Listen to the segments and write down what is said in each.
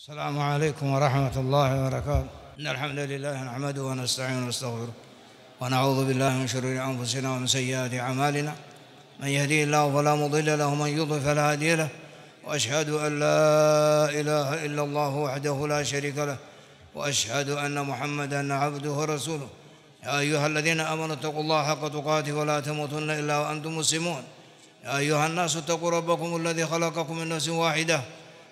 السلام عليكم ورحمة الله وبركاته إن الحمد لله نحمده ونستعين ونستغفره ونعوذ بالله من شرور أنفسنا ومن سيئات أعمالنا من يهدي الله فلا مضل له ومن يضلل فلا هادي له وأشهد أن لا إله إلا الله وحده لا شريك له وأشهد أن محمدا عبده ورسوله يا أيها الذين آمنوا اتقوا الله حق تقاته ولا تموتن إلا وأنتم مسلمون يا أيها الناس اتقوا ربكم الذي خلقكم من نفس واحده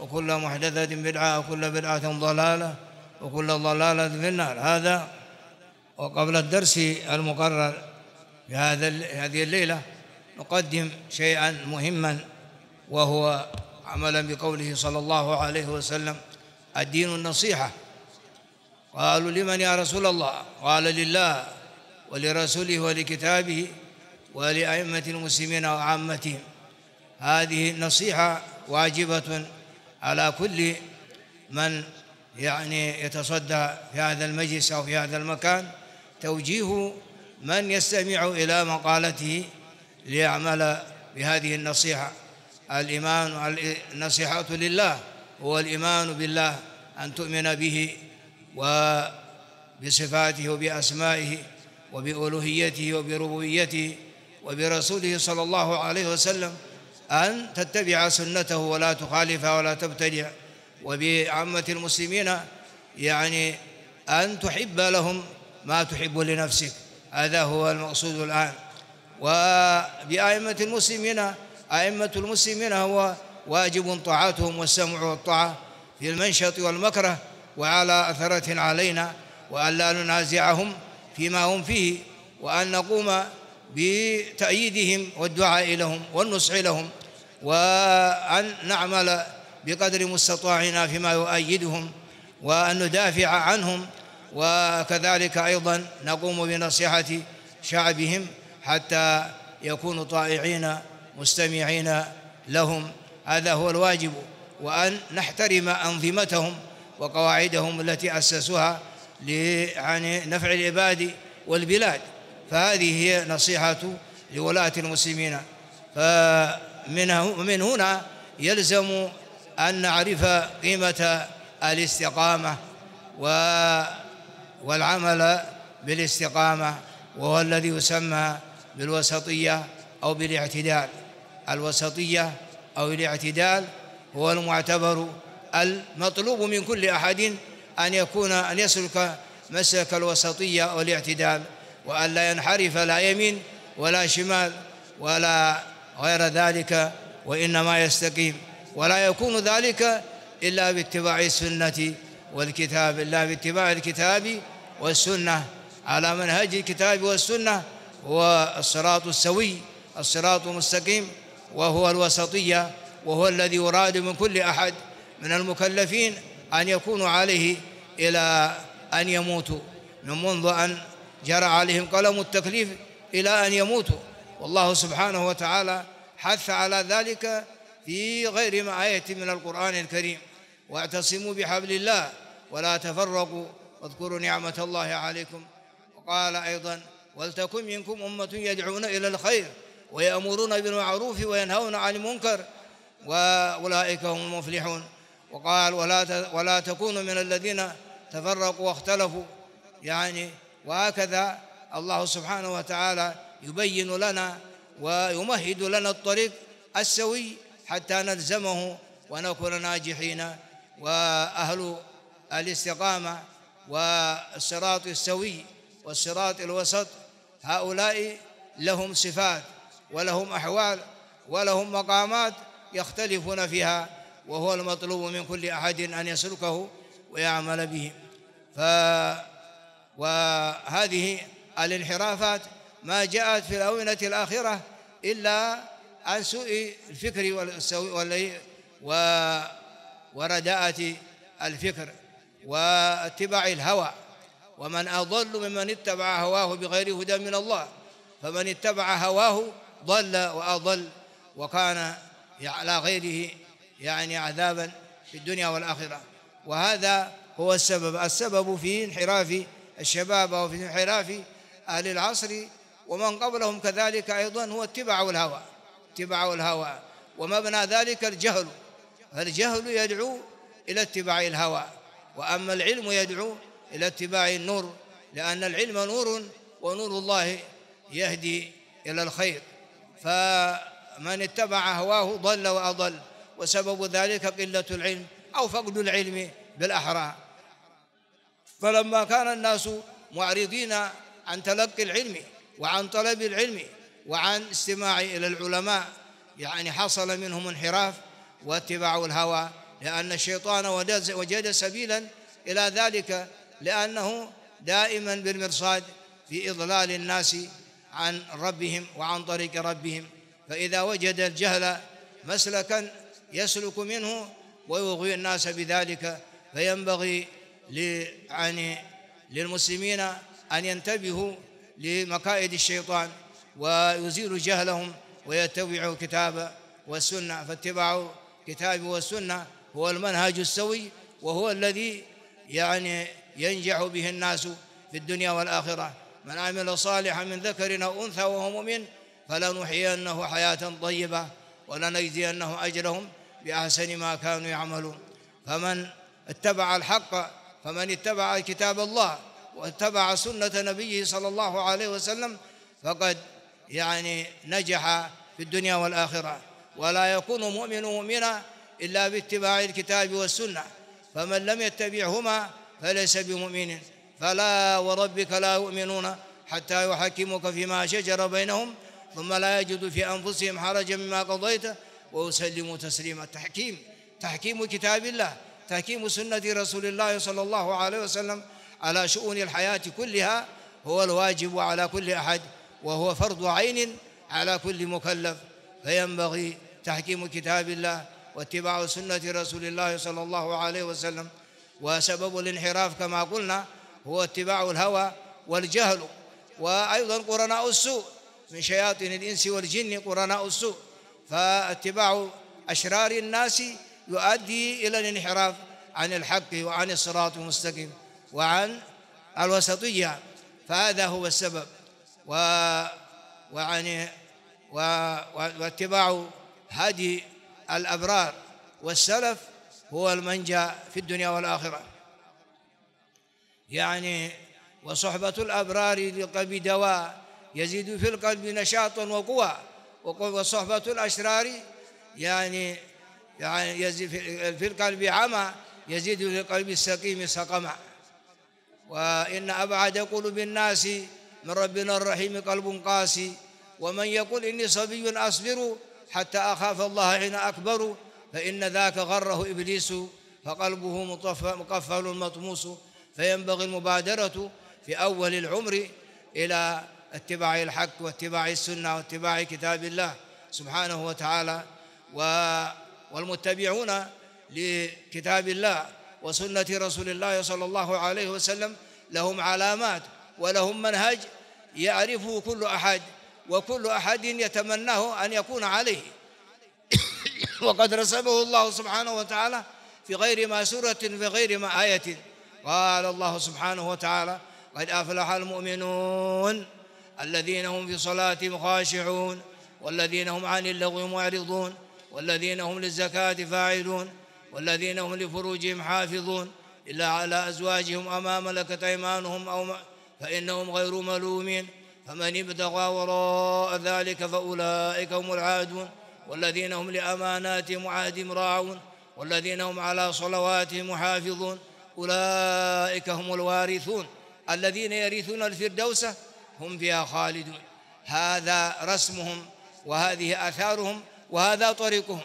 وكل محدثة بدعة وكل بدعة ضلالة وكل ضلالة في النار هذا وقبل الدرس المقرر في هذا هذه الليلة نقدم شيئا مهما وهو عملا بقوله صلى الله عليه وسلم الدين النصيحة قالوا لمن يا رسول الله قال لله ولرسوله ولكتابه ولأئمة المسلمين وعامتهم هذه النصيحة واجبة على كل من يعني يتصدى في هذا المجلس أو في هذا المكان توجيه من يستمع إلى مقالته ليعمل بهذه النصيحة الإيمان النصيحة لله هو الإيمان بالله أن تؤمن به وبصفاته وبأسمائه وبألوهيته وبربوبيته وبرسوله صلى الله عليه وسلم أن تتبع سنته ولا تخالفها ولا تبتدع وبعامة المسلمين يعني أن تحب لهم ما تحب لنفسك هذا هو المقصود الآن وبأئمة المسلمين أئمة المسلمين هو واجب طاعتهم والسمع والطاعة في المنشط والمكره وعلى أثرة علينا وأن لا ننازعهم فيما هم فيه وأن نقوم بتأييدهم والدعاء لهم والنصح لهم وأن نعمل بقدر مستطاعنا فيما يؤيدهم وأن ندافع عنهم وكذلك أيضا نقوم بنصيحة شعبهم حتى يكونوا طائعين مستمعين لهم هذا هو الواجب وأن نحترم أنظمتهم وقواعدهم التي أسسوها لنفع نفع العباد والبلاد فهذه هي نصيحة لولاة المسلمين ف من هنا يلزم أن نعرف قيمة الاستقامة والعمل بالاستقامة وهو الذي يسمى بالوسطية أو بالاعتدال الوسطية أو الاعتدال هو المعتبر المطلوب من كل أحد أن يكون أن يسلك مسلك الوسطية أو الاعتدال وأن لا ينحرف لا يمين ولا شمال ولا غير ذلك وإنما يستقيم ولا يكون ذلك إلا باتباع السنة والكتاب إلا باتباع الكتاب والسنة على منهج الكتاب والسنة هو الصراط السوي الصراط المستقيم وهو الوسطية وهو الذي يراد من كل أحد من المكلفين أن يكونوا عليه إلى أن يموتوا من منذ أن جرى عليهم قلم التكليف إلى أن يموتوا والله سبحانه وتعالى حث على ذلك في غير ما آية من القرآن الكريم واعتصموا بحبل الله ولا تفرقوا واذكروا نعمة الله عليكم وقال أيضا ولتكن منكم أمة يدعون إلى الخير ويأمرون بالمعروف وينهون عن المنكر وأولئك هم المفلحون وقال ولا ولا تكونوا من الذين تفرقوا واختلفوا يعني وهكذا الله سبحانه وتعالى يبين لنا ويمهد لنا الطريق السوي حتى نلزمه ونكون ناجحين وأهل الاستقامة والصراط السوي والصراط الوسط هؤلاء لهم صفات ولهم أحوال ولهم مقامات يختلفون فيها وهو المطلوب من كل أحد أن يسلكه ويعمل به ف وهذه الانحرافات ما جاءت في الأونة الآخرة إلا عن سوء الفكر ورداءة الفكر واتباع الهوى ومن أضل ممن اتبع هواه بغير هدى من الله فمن اتبع هواه ضل وأضل وكان على غيره يعني عذابا في الدنيا والآخرة وهذا هو السبب السبب في انحراف الشباب وفي انحراف أهل العصر ومن قبلهم كذلك أيضا هو اتبعوا الهوى اتبعوا الهوى ومبنى ذلك الجهل فالجهل يدعو إلى اتباع الهوى وأما العلم يدعو إلى اتباع النور لأن العلم نور ونور الله يهدي إلى الخير فمن اتبع هواه ضل وأضل وسبب ذلك قلة العلم أو فقد العلم بالأحرى فلما كان الناس معرضين عن تلقي العلم وعن طلب العلم وعن استماع إلى العلماء يعني حصل منهم انحراف واتباع الهوى لأن الشيطان وجد سبيلا إلى ذلك لأنه دائما بالمرصاد في إضلال الناس عن ربهم وعن طريق ربهم فإذا وجد الجهل مسلكا يسلك منه ويغوي الناس بذلك فينبغي يعني للمسلمين أن ينتبهوا لمقائد الشيطان ويزيل جهلهم ويتبع كتاب والسنة فاتباع كتاب والسنة هو المنهج السوي وهو الذي يعني ينجح به الناس في الدنيا والآخرة من عمل صالحا من ذكر أو أنثى وهو مؤمن فلنحيينه حياة طيبة ولنجزينه أجرهم بأحسن ما كانوا يعملون فمن اتبع الحق فمن اتبع كتاب الله واتبع سنة نبيه صلى الله عليه وسلم فقد يعني نجح في الدنيا والآخرة ولا يكون مؤمن مؤمنا إلا باتباع الكتاب والسنة فمن لم يتبعهما فليس بمؤمن فلا وربك لا يؤمنون حتى يحكموك فيما شجر بينهم ثم لا يجد في أنفسهم حرجا مما قضيته ويسلموا تسليما تحكيم تحكيم كتاب الله تحكيم سنة رسول الله صلى الله عليه وسلم على شؤون الحياة كلها هو الواجب على كل أحد وهو فرض عين على كل مكلف فينبغي تحكيم كتاب الله واتباع سنة رسول الله صلى الله عليه وسلم وسبب الانحراف كما قلنا هو اتباع الهوى والجهل وأيضا قرناء السوء من شياطين الإنس والجن قرناء السوء فاتباع أشرار الناس يؤدي إلى الانحراف عن الحق وعن الصراط المستقيم وعن الوسطية فهذا هو السبب و وعن و... واتباع هدي الأبرار والسلف هو المنجى في الدنيا والآخرة يعني وصحبة الأبرار للقلب دواء يزيد في القلب نشاط وقوة وصحبة الأشرار يعني يعني يزيد في القلب عمى يزيد في القلب السقيم سقما وإن أبعد قلوب الناس من ربنا الرحيم قلب قاسي ومن يقول إني صبي أصبر حتى أخاف الله حين أكبر فإن ذاك غره إبليس فقلبه مقفل مطموس فينبغي المبادرة في أول العمر إلى اتباع الحق واتباع السنة واتباع كتاب الله سبحانه وتعالى والمتبعون لكتاب الله وسنة رسول الله صلى الله عليه وسلم لهم علامات ولهم منهج يعرفه كل أحد وكل أحد يتمناه أن يكون عليه وقد رسمه الله سبحانه وتعالى في غير ما سورة في غير ما آية قال الله سبحانه وتعالى قد أفلح المؤمنون الذين هم في صلاتهم خاشعون والذين هم عن اللغو معرضون والذين هم للزكاة فاعلون والذين هم لفروجهم حافظون إلا على أزواجهم أما ملكت أيمانهم أو فإنهم غير ملومين فمن ابتغى وراء ذلك فأولئك هم العادون والذين هم لأماناتهم وعهدهم راعون والذين هم على صلواتهم محافظون أولئك هم الوارثون الذين يرثون الفردوس هم فيها خالدون هذا رسمهم وهذه آثارهم وهذا طريقهم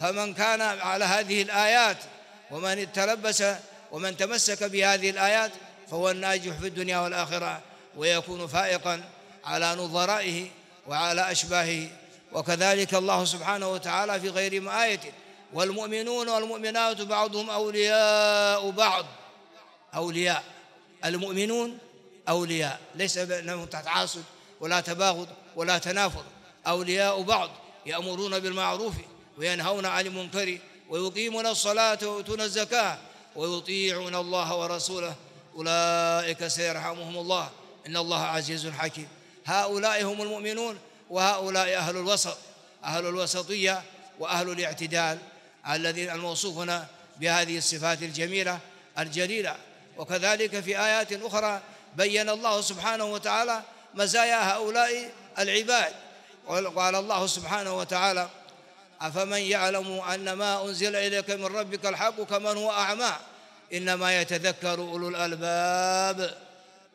فمن كان على هذه الآيات ومن تلبس ومن تمسك بهذه الآيات فهو الناجح في الدنيا والآخرة ويكون فائقا على نظرائه وعلى أشباهه وكذلك الله سبحانه وتعالى في غير آية والمؤمنون والمؤمنات بعضهم أولياء بعض أولياء المؤمنون أولياء ليس بأنهم تحت عاصد ولا تباغض ولا تنافر أولياء بعض يأمرون بالمعروف وينهون عن المنكر ويقيمون الصلاة ويؤتون الزكاة ويطيعون الله ورسوله أولئك سيرحمهم الله إن الله عزيز حكيم هؤلاء هم المؤمنون وهؤلاء أهل الوسط أهل الوسطية وأهل الاعتدال الذين الموصوفون بهذه الصفات الجميلة الجليلة وكذلك في آيات أخرى بين الله سبحانه وتعالى مزايا هؤلاء العباد قال الله سبحانه وتعالى أفمن يعلم أن ما أنزل إليك من ربك الحق كمن هو أعمى إنما يتذكر أولو الألباب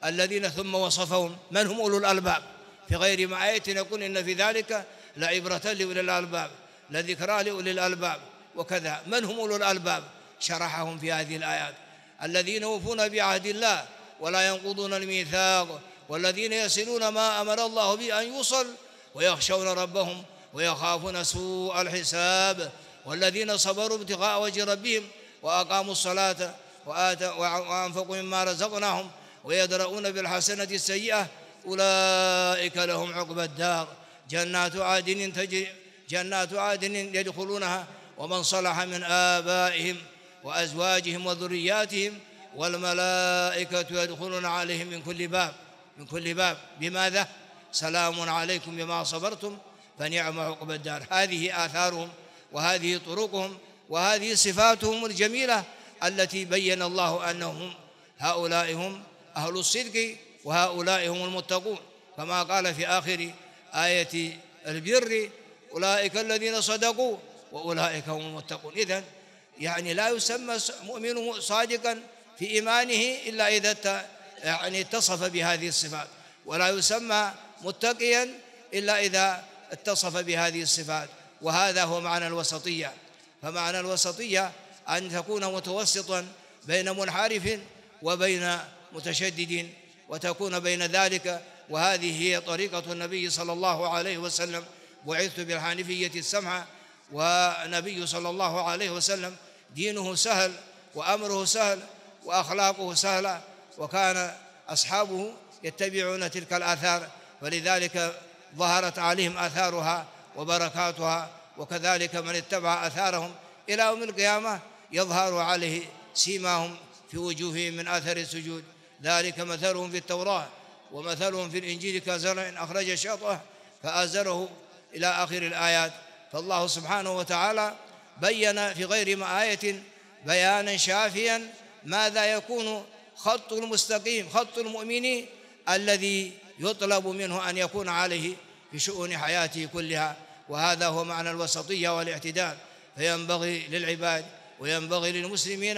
الذين ثم وصفهم من هم أولو الألباب في غير ما آية يقول إن في ذلك لعبرة لأولي الألباب لذكرى لأولي الألباب وكذا من هم أولو الألباب شرحهم في هذه الآيات الذين يوفون بعهد الله ولا ينقضون الميثاق والذين يصلون ما أمر الله به أن يوصل ويخشون ربهم ويخافون سوء الحساب والذين صبروا ابتغاء وجه ربهم وأقاموا الصلاة وأنفقوا مما رزقناهم ويدرؤون بالحسنة السيئة أولئك لهم عقبى الدار جنات عدن تجري جنات عدن يدخلونها ومن صلح من آبائهم وأزواجهم وذرياتهم والملائكة يدخلون عليهم من كل باب من كل باب بماذا؟ سلام عليكم بما صبرتم فنعم عقب الدار هذه آثارهم وهذه طرقهم وهذه صفاتهم الجميلة التي بين الله أنهم هؤلاء هم أهل الصدق وهؤلاء هم المتقون كما قال في آخر آية البر أولئك الذين صدقوا وأولئك هم المتقون إذن يعني لا يسمى مؤمن صادقا في إيمانه إلا إذا يعني اتصف بهذه الصفات ولا يسمى متقيا إلا إذا اتصف بهذه الصفات وهذا هو معنى الوسطية فمعنى الوسطية أن تكون متوسطا بين منحرف وبين متشدد وتكون بين ذلك وهذه هي طريقة النبي صلى الله عليه وسلم بعثت بالحانفية السمعة والنبي صلى الله عليه وسلم دينه سهل وأمره سهل وأخلاقه سهلة وكان أصحابه يتبعون تلك الآثار ولذلك ظهرت عليهم آثارها وبركاتها وكذلك من اتبع آثارهم إلى يوم القيامة يظهر عليه سيماهم في وجوههم من أثر السجود ذلك مثلهم في التوراة ومثلهم في الإنجيل كزرع أخرج شطه فآزره إلى آخر الآيات فالله سبحانه وتعالى بين في غير ما آية بيانا شافيا ماذا يكون خط المستقيم خط المؤمنين الذي يطلب منه أن يكون عليه في شؤون حياته كلها وهذا هو معنى الوسطية والاعتدال فينبغي للعباد وينبغي للمسلمين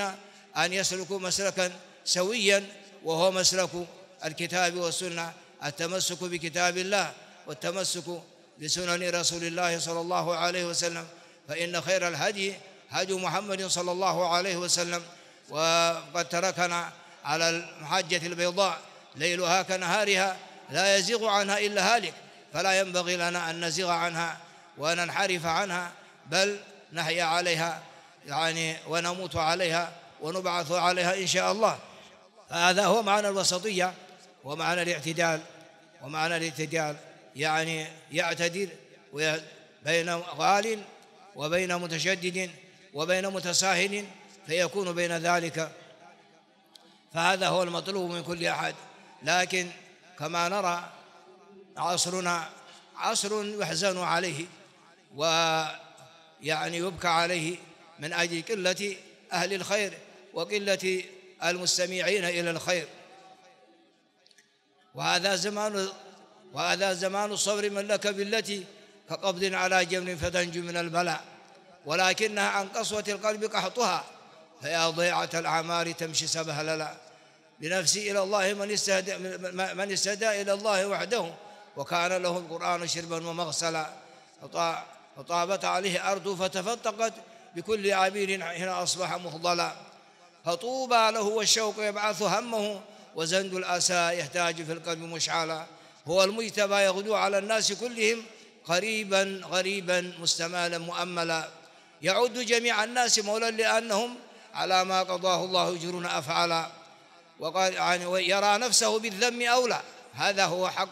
أن يسلكوا مسلكا سويا وهو مسلك الكتاب والسنة التمسك بكتاب الله والتمسك بسنن رسول الله صلى الله عليه وسلم فإن خير الهدي هدي محمد صلى الله عليه وسلم وقد تركنا على المحجة البيضاء ليلها كنهارها لا يزيغ عنها إلا هالك فلا ينبغي لنا أن نزيغ عنها وأن ننحرف عنها بل نحيا عليها يعني ونموت عليها ونبعث عليها إن شاء الله هذا هو معنى الوسطية ومعنى الاعتدال ومعنى الاعتدال يعني يعتدل بين غال وبين متشدد وبين متساهل فيكون بين ذلك فهذا هو المطلوب من كل أحد لكن كما نرى عصرنا عصر يحزن عليه ويعني يبكى عليه من أجل قلة أهل الخير وقلة المستمعين إلى الخير وهذا زمان وهذا زمان الصبر من لك بالتي كقبض على جمل فتنجو من البلاء ولكنها عن قسوة القلب قحطها فيا ضيعة الأعمار تمشي سبهللا لنفسي إلى الله من استهدى, من استهدى إلى الله وحده وكان له القرآن شربا ومغسلا فطابت عليه أرض فتفتقت بكل عبير حين أصبح مخضلا فطوبى له والشوق يبعث همه وزند الأسى يحتاج في القلب مشعلا هو المجتبى يغدو على الناس كلهم قريبا غريبا مستمالا مؤملا يعد جميع الناس مولا لأنهم على ما قضاه الله يجرون أفعالا وقال يعني يرى نفسه بالذم أولى هذا هو حق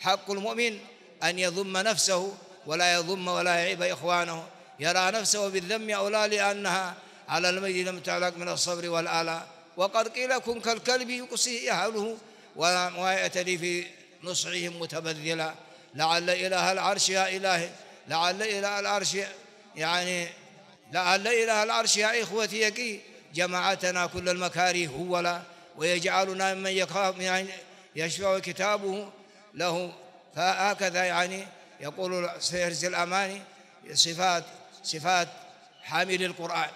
حق المؤمن أن يذم نفسه ولا يذم ولا يعيب إخوانه يرى نفسه بالذم أولى لأنها على المجد لم تعلق من الصبر والآلاء وقد قيل كن كالكلب يقصي أهله ويعتدي في نصعهم متبذلا لعل إله العرش يا إلهي لعل إله العرش يعني لعل إله العرش يا إخوتي يقي جمعتنا كل المكاره هو لا ويجعلنا ممن يخاف يعني يشفع كتابه له فهكذا يعني يقول سيرز الأماني صفات صفات حامل القرآن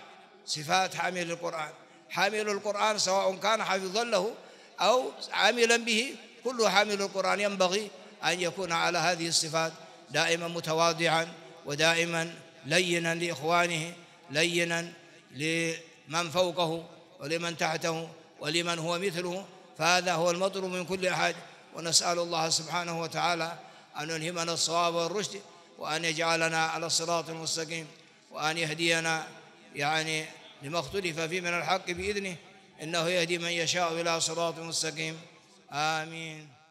صفات حامل القرآن حامل القرآن سواء كان حفظا له أو عاملا به كل حامل القرآن ينبغي أن يكون على هذه الصفات دائما متواضعا ودائما لينا لإخوانه لينا لمن فوقه ولمن تحته ولمن هو مثله فهذا هو المطلوب من كل أحد ونسأل الله سبحانه وتعالى أن يلهمنا الصواب والرشد وأن يجعلنا على الصراط المستقيم وأن يهدينا يعني لما اختلف فيه من الحق بإذنه إنه يهدي من يشاء إلى صراط مستقيم آمين